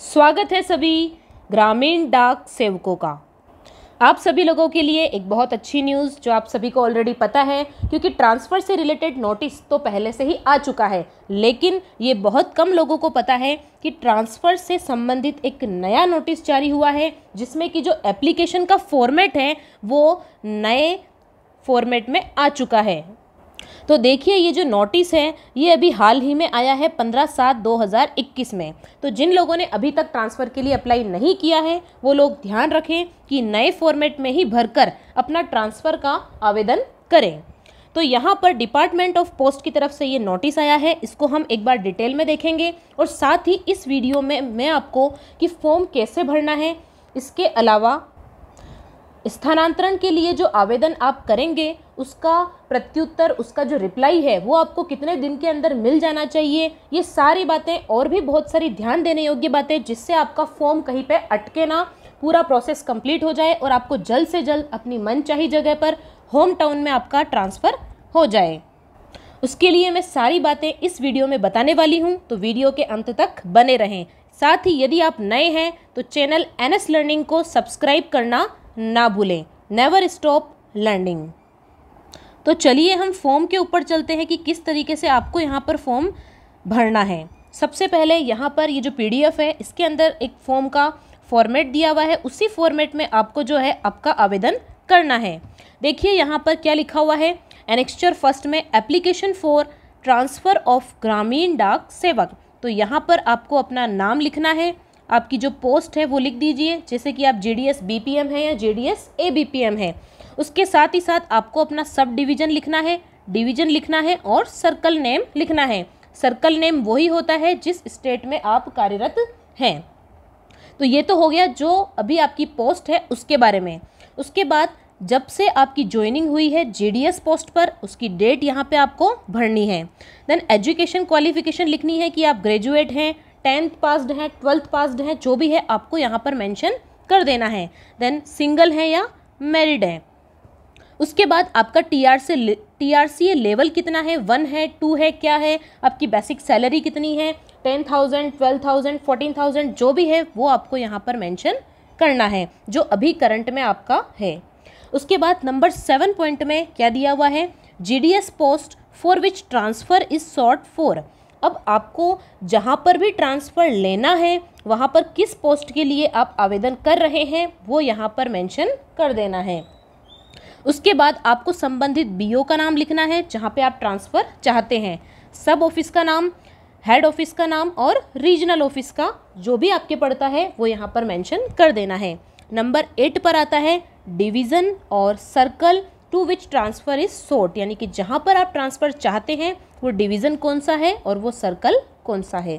स्वागत है सभी ग्रामीण डाक सेवकों का आप सभी लोगों के लिए एक बहुत अच्छी न्यूज़ जो आप सभी को ऑलरेडी पता है क्योंकि ट्रांसफ़र से रिलेटेड नोटिस तो पहले से ही आ चुका है लेकिन ये बहुत कम लोगों को पता है कि ट्रांसफ़र से संबंधित एक नया नोटिस जारी हुआ है जिसमें कि जो एप्लीकेशन का फॉर्मेट है वो नए फॉर्मेट में आ चुका है तो देखिए ये जो नोटिस है ये अभी हाल ही में आया है पंद्रह सात दो हज़ार इक्कीस में तो जिन लोगों ने अभी तक ट्रांसफ़र के लिए अप्लाई नहीं किया है वो लोग ध्यान रखें कि नए फॉर्मेट में ही भरकर अपना ट्रांसफ़र का आवेदन करें तो यहाँ पर डिपार्टमेंट ऑफ पोस्ट की तरफ से ये नोटिस आया है इसको हम एक बार डिटेल में देखेंगे और साथ ही इस वीडियो में मैं आपको कि फॉर्म कैसे भरना है इसके अलावा स्थानांतरण के लिए जो आवेदन आप करेंगे उसका प्रत्युत्तर उसका जो रिप्लाई है वो आपको कितने दिन के अंदर मिल जाना चाहिए ये सारी बातें और भी बहुत सारी ध्यान देने योग्य बातें जिससे आपका फॉर्म कहीं पे अटके ना पूरा प्रोसेस कंप्लीट हो जाए और आपको जल्द से जल्द अपनी मनचाही जगह पर होम टाउन में आपका ट्रांसफ़र हो जाए उसके लिए मैं सारी बातें इस वीडियो में बताने वाली हूँ तो वीडियो के अंत तक बने रहें साथ ही यदि आप नए हैं तो चैनल एन एस लर्निंग को सब्सक्राइब करना ना भूलें नेवर स्टॉप लर्निंग तो चलिए हम फॉर्म के ऊपर चलते हैं कि किस तरीके से आपको यहाँ पर फॉर्म भरना है सबसे पहले यहाँ पर ये जो पीडीएफ है इसके अंदर एक फॉर्म का फॉर्मेट दिया हुआ है उसी फॉर्मेट में आपको जो है आपका आवेदन करना है देखिए यहाँ पर क्या लिखा हुआ है एनेक्स्चर फर्स्ट में application for transfer of Gramin Dak सेवक तो यहाँ पर आपको अपना नाम लिखना है आपकी जो पोस्ट है वो लिख दीजिए जैसे कि आप J D S B P M है या J D S A B P M है उसके साथ ही साथ आपको अपना सब डिवीज़न लिखना है डिवीज़न लिखना है और सर्कल नेम लिखना है सर्कल नेम वही होता है जिस स्टेट में आप कार्यरत हैं तो ये तो हो गया जो अभी आपकी पोस्ट है उसके बारे में उसके बाद जब से आपकी ज्वाइनिंग हुई है जेडीएस पोस्ट पर उसकी डेट यहाँ पे आपको भरनी है देन एजुकेशन क्वालिफिकेशन लिखनी है कि आप ग्रेजुएट हैं टेंथ पास्ड है ट्वेल्थ पास्ड है जो भी है आपको यहाँ पर मैंशन कर देना है देन सिंगल है या मैरिड है उसके बाद आपका टी आर से टी आर सी लेवल कितना है वन है टू है क्या है आपकी बेसिक सैलरी कितनी है ten thousand twelve thousand fourteen thousand जो भी है वो आपको यहाँ पर मेंशन करना है जो अभी करंट में आपका है उसके बाद नंबर सेवन पॉइंट में क्या दिया हुआ है G D S post for which transfer is sought for अब आपको जहाँ पर भी ट्रांसफ़र लेना है वहाँ पर किस पोस्ट के लिए आप आवेदन कर रहे हैं वो यहाँ पर मेंशन कर देना है उसके बाद आपको संबंधित बीओ का नाम लिखना है जहाँ पे आप ट्रांसफ़र चाहते हैं सब ऑफिस का नाम हेड ऑफिस का नाम और रीजनल ऑफिस का जो भी आपके पड़ता है वो यहाँ पर मैंशन कर देना है नंबर एट पर आता है डिवीज़न और circle to which transfer is sought यानी कि जहाँ पर आप ट्रांसफ़र चाहते हैं वो डिवीज़न कौन सा है और वो सर्कल कौन सा है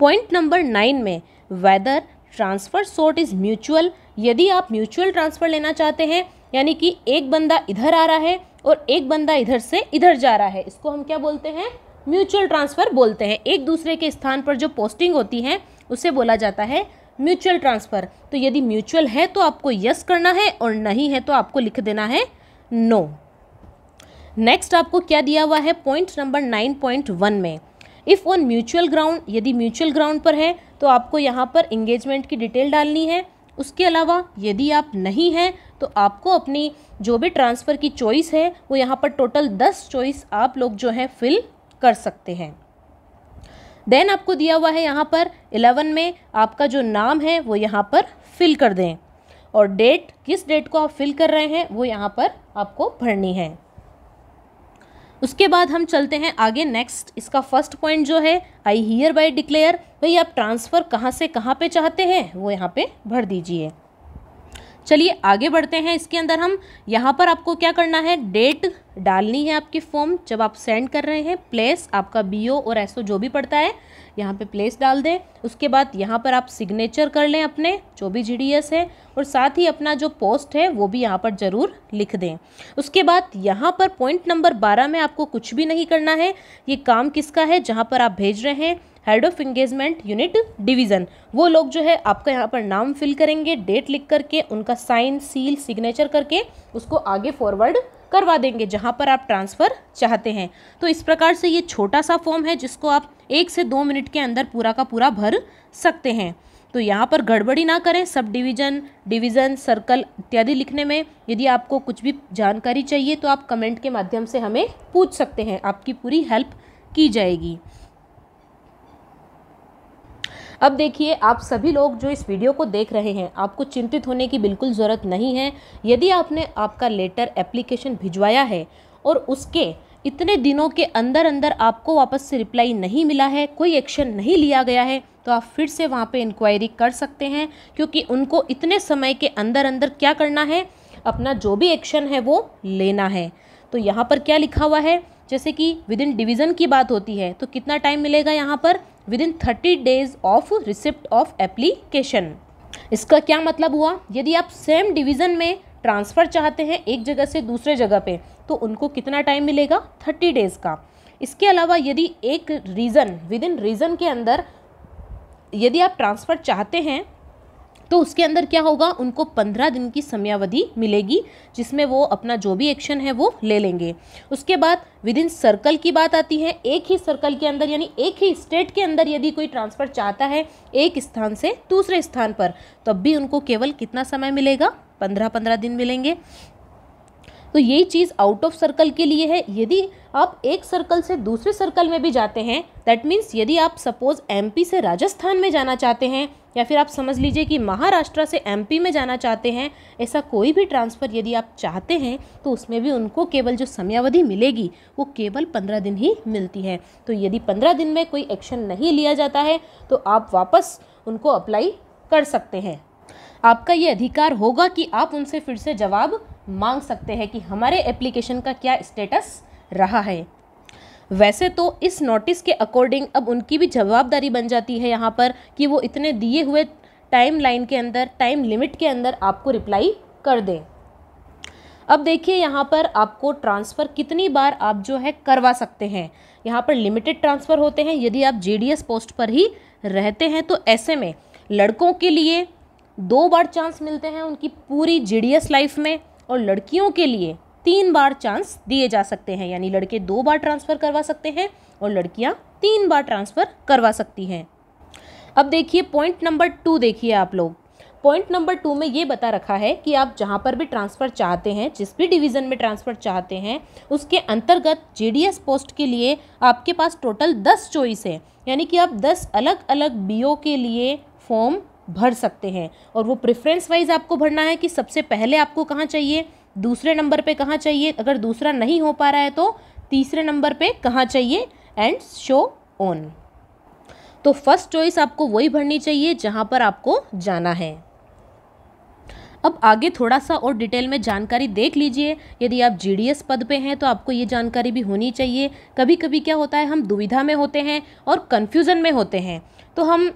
पॉइंट नंबर नाइन में whether transfer sought is mutual यदि आप म्यूचुअल ट्रांसफ़र लेना चाहते हैं यानी कि एक बंदा इधर आ रहा है और एक बंदा इधर से इधर जा रहा है इसको हम क्या बोलते हैं म्यूचुअल ट्रांसफ़र बोलते हैं एक दूसरे के स्थान पर जो पोस्टिंग होती है उसे बोला जाता है म्यूचुअल ट्रांसफ़र तो यदि म्यूचुअल है तो आपको यस करना है और नहीं है तो आपको लिख देना है नो नेक्स्ट आपको क्या दिया हुआ है point number nine point one में इफ़ ऑन म्यूचुअल ग्राउंड यदि म्यूचुअल ग्राउंड पर है तो आपको यहाँ पर इंगेजमेंट की डिटेल डालनी है उसके अलावा यदि आप नहीं हैं तो आपको अपनी जो भी ट्रांसफ़र की चॉइस है वो यहाँ पर टोटल दस चॉइस आप लोग जो है फिल कर सकते हैं देन आपको दिया हुआ है यहाँ पर एलेवन में आपका जो नाम है वो यहाँ पर फिल कर दें और डेट किस डेट को आप फिल कर रहे हैं वो यहाँ पर आपको भरनी है उसके बाद हम चलते हैं आगे नेक्स्ट इसका फर्स्ट पॉइंट जो है आई हियर बाई डिक्लेयर भाई आप ट्रांसफ़र कहाँ से कहाँ पे चाहते हैं वो यहाँ पे भर दीजिए चलिए आगे बढ़ते हैं इसके अंदर हम यहाँ पर आपको क्या करना है डेट डालनी है आपकी फॉर्म जब आप सेंड कर रहे हैं प्लेस आपका बी ओ और एस ओ जो भी पड़ता है यहाँ पे प्लेस डाल दें उसके बाद यहाँ पर आप सिग्नेचर कर लें अपने जो भी जी डी एस है और साथ ही अपना जो पोस्ट है वो भी यहाँ पर ज़रूर लिख दें उसके बाद यहाँ पर पॉइंट नंबर बारह में आपको कुछ भी नहीं करना है ये काम किसका है जहाँ पर आप भेज रहे हैं head of engagement unit division वो लोग जो है आपका यहाँ पर नाम फिल करेंगे डेट लिख करके उनका साइन सील सिग्नेचर करके उसको आगे फॉरवर्ड करवा देंगे जहाँ पर आप ट्रांसफ़र चाहते हैं तो इस प्रकार से ये छोटा सा फॉर्म है जिसको आप एक से दो मिनट के अंदर पूरा का पूरा भर सकते हैं तो यहाँ पर गड़बड़ी ना करें सब डिवीज़न डिवीज़न सर्कल इत्यादि लिखने में यदि आपको कुछ भी जानकारी चाहिए तो आप कमेंट के माध्यम से हमें पूछ सकते हैं आपकी पूरी हेल्प की जाएगी अब देखिए आप सभी लोग जो इस वीडियो को देख रहे हैं आपको चिंतित होने की बिल्कुल ज़रूरत नहीं है यदि आपने आपका लेटर एप्लीकेशन भिजवाया है और उसके इतने दिनों के अंदर अंदर आपको वापस से रिप्लाई नहीं मिला है कोई एक्शन नहीं लिया गया है तो आप फिर से वहाँ पे इंक्वायरी कर सकते हैं क्योंकि उनको इतने समय के अंदर अंदर क्या करना है अपना जो भी एक्शन है वो लेना है तो यहाँ पर क्या लिखा हुआ है जैसे कि विद इन डिवीज़न की बात होती है तो कितना टाइम मिलेगा यहाँ पर within thirty days of receipt of application इसका क्या मतलब हुआ यदि आप सेम डिवीज़न में ट्रांसफ़र चाहते हैं एक जगह से दूसरे जगह पे तो उनको कितना टाइम मिलेगा थर्टी डेज़ का इसके अलावा यदि एक रीज़न विद इन रीज़न के अंदर यदि आप ट्रांसफ़र चाहते हैं तो उसके अंदर क्या होगा उनको पंद्रह दिन की समयावधि मिलेगी जिसमें वो अपना जो भी एक्शन है वो ले लेंगे उसके बाद विद इन सर्कल की बात आती है एक ही सर्कल के अंदर यानी एक ही स्टेट के अंदर यदि कोई ट्रांसफ़र चाहता है एक स्थान से दूसरे स्थान पर तब भी उनको केवल कितना समय मिलेगा पंद्रह पंद्रह दिन मिलेंगे तो यही चीज़ आउट ऑफ सर्कल के लिए है यदि आप एक सर्कल से दूसरे सर्कल में भी जाते हैं दैट मीन्स यदि आप सपोज एमपी से राजस्थान में जाना चाहते हैं या फिर आप समझ लीजिए कि महाराष्ट्र से एमपी में जाना चाहते हैं ऐसा कोई भी ट्रांसफ़र यदि आप चाहते हैं तो उसमें भी उनको केवल जो समयावधि मिलेगी वो केवल पंद्रह दिन ही मिलती है तो यदि पंद्रह दिन में कोई एक्शन नहीं लिया जाता है तो आप वापस उनको अप्लाई कर सकते हैं आपका ये अधिकार होगा कि आप उनसे फिर से जवाब मांग सकते हैं कि हमारे एप्लीकेशन का क्या स्टेटस रहा है वैसे तो इस नोटिस के अकॉर्डिंग अब उनकी भी जवाबदारी बन जाती है यहाँ पर कि वो इतने दिए हुए टाइम लाइन के अंदर टाइम लिमिट के अंदर आपको रिप्लाई कर दें अब देखिए यहाँ पर आपको ट्रांसफ़र कितनी बार आप जो है करवा सकते हैं यहाँ पर लिमिटेड ट्रांसफ़र होते हैं यदि आप जेडीएस पोस्ट पर ही रहते हैं तो ऐसे में लड़कों के लिए दो बार चांस मिलते हैं उनकी पूरी जेडीएस लाइफ में और लड़कियों के लिए तीन बार चांस दिए जा सकते हैं यानी लड़के दो बार ट्रांसफ़र करवा सकते हैं और लड़कियां तीन बार ट्रांसफ़र करवा सकती हैं अब देखिए पॉइंट नंबर टू देखिए आप लोग पॉइंट नंबर टू में ये बता रखा है कि आप जहाँ पर भी ट्रांसफ़र चाहते हैं जिस भी डिवीज़न में ट्रांसफ़र चाहते हैं उसके अंतर्गत जेडीएस पोस्ट के लिए आपके पास टोटल दस चॉइस है यानी कि आप दस अलग अलग बीओ के लिए फॉर्म भर सकते हैं और वो प्रेफरेंस वाइज आपको भरना है कि सबसे पहले आपको कहाँ चाहिए दूसरे नंबर पे कहाँ चाहिए अगर दूसरा नहीं हो पा रहा है तो तीसरे नंबर पे कहाँ चाहिए एंड शो ऑन तो फर्स्ट चॉइस आपको वही भरनी चाहिए जहाँ पर आपको जाना है अब आगे थोड़ा सा और डिटेल में जानकारी देख लीजिए यदि आप जीडीएस पद पे हैं तो आपको ये जानकारी भी होनी चाहिए कभी कभी क्या होता है हम दुविधा में होते हैं और कन्फ्यूज़न में होते हैं तो हम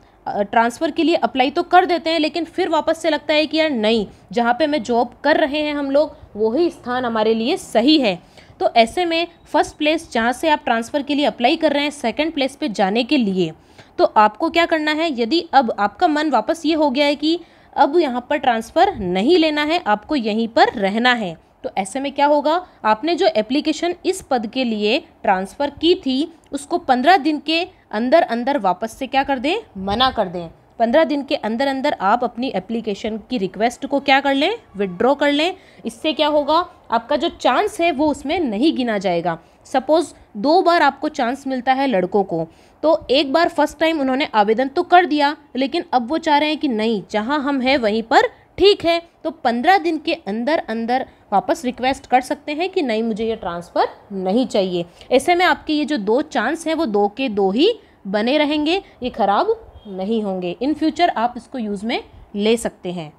ट्रांसफ़र के लिए अप्लाई तो कर देते हैं लेकिन फिर वापस से लगता है कि यार नहीं जहाँ पे हमें जॉब कर रहे हैं हम लोग वही स्थान हमारे लिए सही है तो ऐसे में फर्स्ट प्लेस जहाँ से आप ट्रांसफ़र के लिए अप्लाई कर रहे हैं सेकेंड प्लेस पर जाने के लिए तो आपको क्या करना है यदि अब आपका मन वापस ये हो गया है कि अब यहाँ पर ट्रांसफ़र नहीं लेना है आपको यहीं पर रहना है तो ऐसे में क्या होगा आपने जो एप्लीकेशन इस पद के लिए ट्रांसफ़र की थी उसको पंद्रह दिन के अंदर अंदर वापस से क्या कर दें मना कर दें पंद्रह दिन के अंदर अंदर आप अपनी एप्लीकेशन की रिक्वेस्ट को क्या कर लें विड्रॉ कर लें इससे क्या होगा आपका जो चांस है वो उसमें नहीं गिना जाएगा सपोज़ दो बार आपको चांस मिलता है लड़कों को तो एक बार फर्स्ट टाइम उन्होंने आवेदन तो कर दिया लेकिन अब वो चाह रहे हैं कि नहीं जहाँ हम हैं वहीं पर ठीक है तो पंद्रह दिन के अंदर अंदर वापस रिक्वेस्ट कर सकते हैं कि नहीं मुझे ये ट्रांसफ़र नहीं चाहिए ऐसे में आपके ये जो दो चांस हैं वो दो के दो ही बने रहेंगे ये ख़राब नहीं होंगे इन फ्यूचर आप इसको यूज़ में ले सकते हैं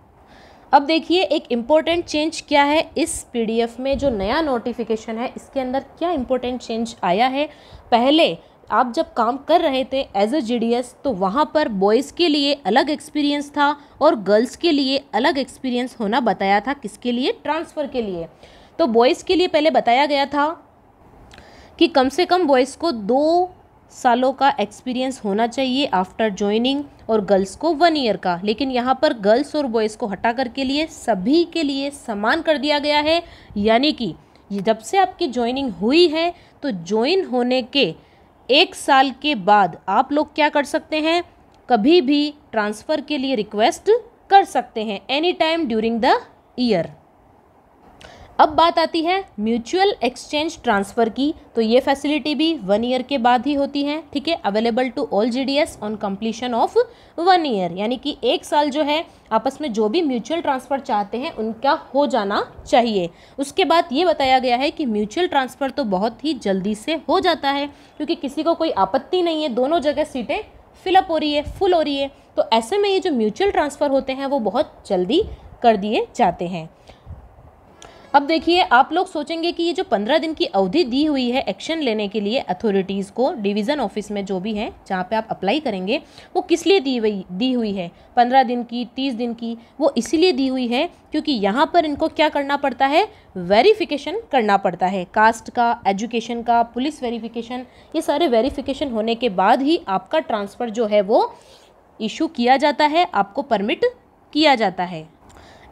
अब देखिए एक इम्पॉर्टेंट चेंज क्या है इस पीडीएफ में जो नया नोटिफिकेशन है इसके अंदर क्या इम्पोर्टेंट चेंज आया है पहले आप जब काम कर रहे थे एज अ जी तो वहाँ पर बॉयज़ के लिए अलग एक्सपीरियंस था और गर्ल्स के लिए अलग एक्सपीरियंस होना बताया था किसके लिए ट्रांसफ़र के लिए तो बॉयज़ के लिए पहले बताया गया था कि कम से कम बॉयज़ को दो सालों का एक्सपीरियंस होना चाहिए आफ्टर ज्वाइनिंग और गर्ल्स को वन ईयर का लेकिन यहाँ पर गर्ल्स और बॉयज़ को हटा कर के लिए सभी के लिए समान कर दिया गया है यानी कि जब से आपकी ज्वाइनिंग हुई है तो ज्वाइन होने के एक साल के बाद आप लोग क्या कर सकते हैं कभी भी ट्रांसफ़र के लिए रिक्वेस्ट कर सकते हैं any time during the year अब बात आती है म्यूचुअल एक्सचेंज ट्रांसफ़र की तो ये फैसिलिटी भी वन ईयर के बाद ही होती है ठीक है available to all GDS on completion of one year यानी कि एक साल जो है आपस में जो भी म्यूचुअल ट्रांसफ़र चाहते हैं उनका हो जाना चाहिए उसके बाद ये बताया गया है कि म्यूचुअल ट्रांसफ़र तो बहुत ही जल्दी से हो जाता है क्योंकि किसी को कोई आपत्ति नहीं है दोनों जगह सीटें फिलअप हो रही है फुल हो रही है तो ऐसे में ये जो म्यूचुअल ट्रांसफ़र होते हैं वो बहुत जल्दी कर दिए जाते हैं अब देखिए आप लोग सोचेंगे कि ये जो पंद्रह दिन की अवधि दी हुई है एक्शन लेने के लिए अथॉरिटीज़ को डिवीज़न ऑफिस में जो भी है जहाँ पे आप अप्लाई करेंगे वो किस लिए दी हुई दी हुई है पंद्रह दिन की तीस दिन की वो इसीलिए दी हुई है क्योंकि यहाँ पर इनको क्या करना पड़ता है वेरिफिकेशन करना पड़ता है कास्ट का एजुकेशन का पुलिस वेरीफिकेशन ये सारे वेरीफिकेशन होने के बाद ही आपका ट्रांसफ़र जो है वो इशू किया जाता है आपको परमिट किया जाता है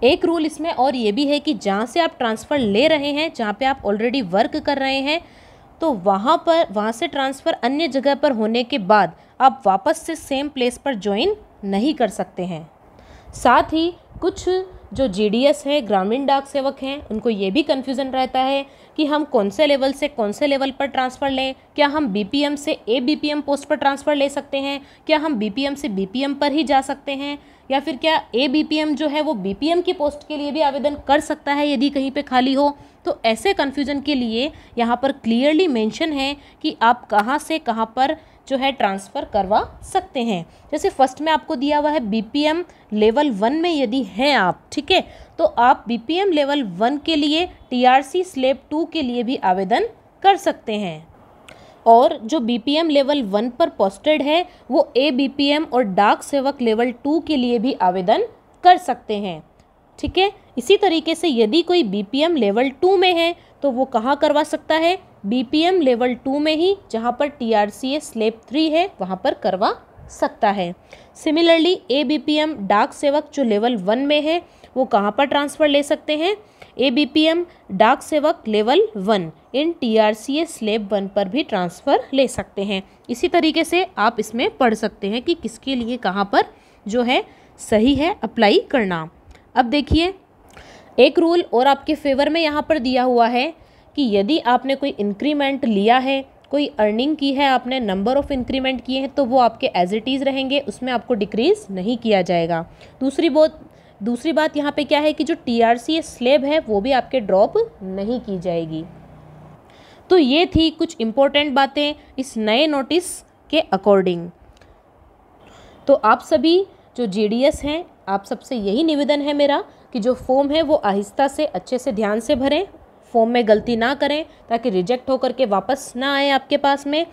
एक रूल इसमें और ये भी है कि जहाँ से आप ट्रांसफ़र ले रहे हैं जहाँ पे आप ऑलरेडी वर्क कर रहे हैं तो वहाँ पर वहाँ से ट्रांसफ़र अन्य जगह पर होने के बाद आप वापस से सेम प्लेस पर ज्वाइन नहीं कर सकते हैं साथ ही कुछ जो जी है ग्रामीण डाक सेवक हैं उनको ये भी कन्फ्यूज़न रहता है कि हम कौन से लेवल से कौन से लेवल पर ट्रांसफ़र लें क्या हम बी से ए बी पोस्ट पर ट्रांसफ़र ले सकते हैं क्या हम बी से बी पर ही जा सकते हैं या फिर क्या ए बी जो है वो बी की पोस्ट के लिए भी आवेदन कर सकता है यदि कहीं पे खाली हो तो ऐसे कन्फ्यूज़न के लिए यहाँ पर क्लियरली मेंशन है कि आप कहाँ से कहाँ पर जो है ट्रांसफ़र करवा सकते हैं जैसे फर्स्ट में आपको दिया हुआ है बीपीएम लेवल वन में यदि हैं आप ठीक है तो आप बीपीएम लेवल वन के लिए टीआरसी स्लेब टू के लिए भी आवेदन कर सकते हैं और जो बीपीएम लेवल वन पर पोस्टेड है वो ए एम और डाक सेवक लेवल टू के लिए भी आवेदन कर सकते हैं ठीक है इसी तरीके से यदि कोई बीपीएम लेवल टू में है तो वो कहाँ करवा सकता है बीपीएम लेवल टू में ही जहाँ पर T R C A slab three है वहाँ पर करवा सकता है similarly A B P M Dak Sevak जो लेवल वन में है वो कहाँ पर ट्रांसफ़र ले सकते हैं ए B P M Dak Sevak level one in T R C A slab one पर भी ट्रांसफ़र ले सकते हैं इसी तरीके से आप इसमें पढ़ सकते हैं कि किसके लिए कहाँ पर जो है सही है अप्लाई करना अब देखिए एक रूल और आपके फेवर में यहाँ पर दिया हुआ है कि यदि आपने कोई इंक्रीमेंट लिया है कोई अर्निंग की है आपने नंबर ऑफ़ इंक्रीमेंट किए हैं तो वो आपके एज इट इज़ रहेंगे उसमें आपको डिक्रीज़ नहीं किया जाएगा दूसरी बहुत दूसरी बात यहाँ पे क्या है कि जो टी आर सी स्लेब है वो भी आपके ड्रॉप नहीं की जाएगी तो ये थी कुछ इम्पोर्टेंट बातें इस नए नोटिस के अकॉर्डिंग तो आप सभी जो जी हैं आप सबसे यही निवेदन है मेरा कि जो फॉर्म है वो आहिस्ता से अच्छे से ध्यान से भरें फॉर्म में गलती ना करें ताकि रिजेक्ट होकर के वापस ना आए आपके पास में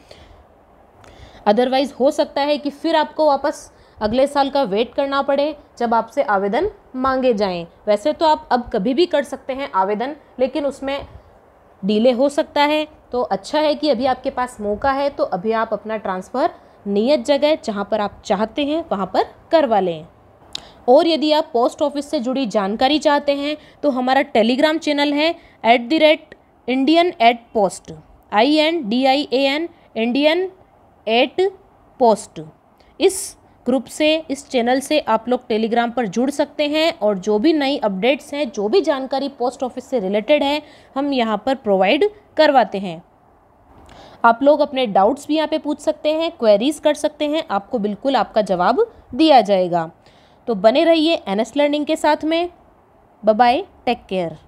अदरवाइज़ हो सकता है कि फिर आपको वापस अगले साल का वेट करना पड़े जब आपसे आवेदन मांगे जाएं वैसे तो आप अब कभी भी कर सकते हैं आवेदन लेकिन उसमें डिले हो सकता है तो अच्छा है कि अभी आपके पास मौका है तो अभी आप अपना ट्रांसफ़र नियत जगह जहाँ पर आप चाहते हैं वहाँ पर करवा लें और यदि आप पोस्ट ऑफिस से जुड़ी जानकारी चाहते हैं तो हमारा टेलीग्राम चैनल है at the rate Indian at post I N D I A N Indian at post इस ग्रुप से इस चैनल से आप लोग टेलीग्राम पर जुड़ सकते हैं और जो भी नई अपडेट्स हैं जो भी जानकारी पोस्ट ऑफिस से रिलेटेड है हम यहाँ पर प्रोवाइड करवाते हैं आप लोग अपने डाउट्स भी यहाँ पे पूछ सकते हैं क्वेरीज कर सकते हैं आपको बिल्कुल आपका जवाब दिया जाएगा तो बने रहिए एन एस लर्निंग के साथ में बाय टेक केयर